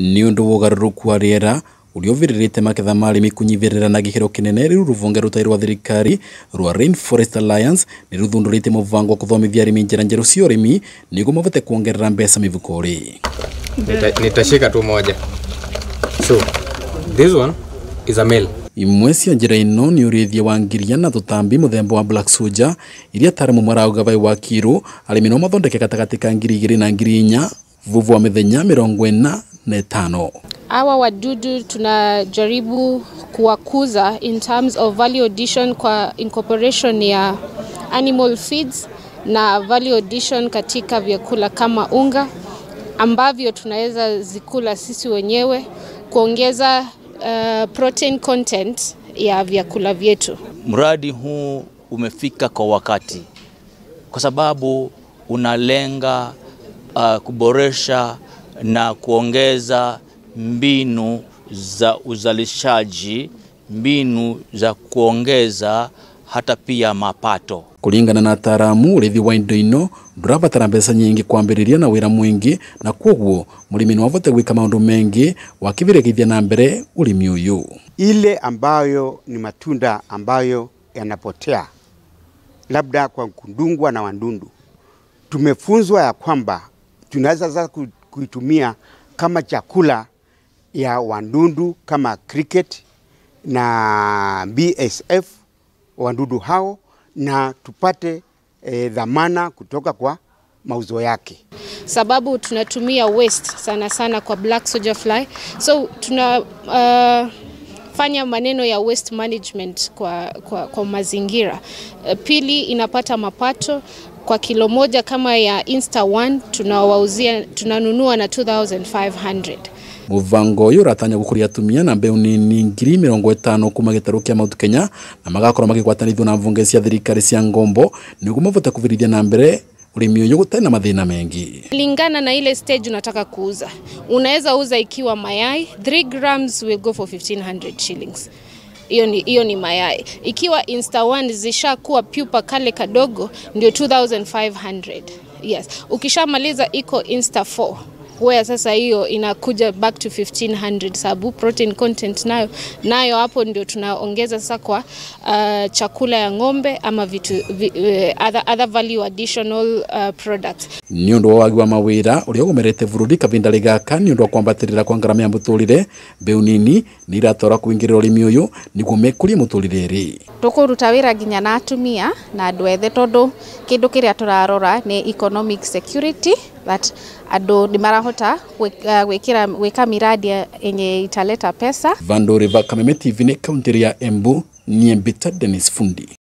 ni undu ndå wa å garå wa rä era å rä ma arä mi na gikiro kinene ro kä nene rä u rå rutarä rwa thirikari rwa Rainforest Alliance ni rå thundå rä te mũbango wa kå thomithia arä mi njä ra njerå cia å rä mi kuongerera mbeca mä nitashika tu moja so this one is a male imwe cia njira ino ni urithia wa ngiria na tutambi muthemba wa black soldier iria taramu marauga vai wa kiru arimi no mathondeke gatagati ka ngiri igiri na ngiri inya vuvu wa mithenya mirongo ina na tano. Hawa wadudu tunajaribu kuwakuza in terms of value addition kwa incorporation ya animal feeds na value addition katika vyakula kama unga ambavyo tunaweza zikula sisi wenyewe kuongeza uh, protein content ya vyakula vyetu. Mradi huu umefika kwa wakati kwa sababu unalenga uh, kuboresha na kuongeza mbinu za uzalishaji, mbinu za kuongeza hata pia mapato. Kulingana na taramu ulevi wa indo ino ndurabatara mbeca nyingi kwambiriria na wira mwingi na kwoguo murimi niwavote gwika maundu mengi wakivirekithia na mbere ulimi uyu. Ile ambayo ni matunda ambayo yanapotea labda kwa kudungwa na wandundu, tumefunzwa ya kwamba tunaweza za kuitumia kama chakula ya wandundu kama cricket na BSF wandudu hao, na tupate e, dhamana kutoka kwa mauzo yake, sababu tunatumia waste sana sana kwa black soldier fly so tuna uh, inafanya maneno ya waste management kwa, kwa, kwa mazingira. Eh, pili, inapata mapato kwa kilo moja kama ya Insta One tunawauzia tunanunua na 2500 muvango uyu uratanya gukuria atumia na mbeu ni ngiri mirongo itano kuma gitaru kia Mount Kenya na magakorwo magigwatanithio na mvunge cia thirikari cia ngombo niguo mabote kuvithia na mbere urimi wenye gutari na mathina mengi lingana na ile stage unataka kuuza. Unaweza uza ikiwa mayai 3 grams will go for 1500 shillings hiyo ni, hiyo ni mayai. Ikiwa Insta 1 zishakuwa pupa kale kadogo ndio 2500. Yes, ukishamaliza iko Insta 4 where sasa hiyo inakuja back to 1500 sababu protein content nayo nayo hapo ndio tunaongeza sasa kwa uh, chakula ya ng'ombe ama vitu vi, uh, other, other value additional uh, products ni undu wagi wa mawira uria ugomerete bururi kavinda rigaka ni undu wa kwambatirira kwa ngarama ya muturire mbeu nini ni iratwara kuingirira urimi uyu niguo mekurie muturire ri tukuruta wira nginya na atumia na andu ethe tondu kindu kiria turarora ni economic security that andå nä marahota gwä uh, miradi yenye italeta pesa. Vandu River Kameme TV nä kaunti ya Embu, niembita Dennis Fundi.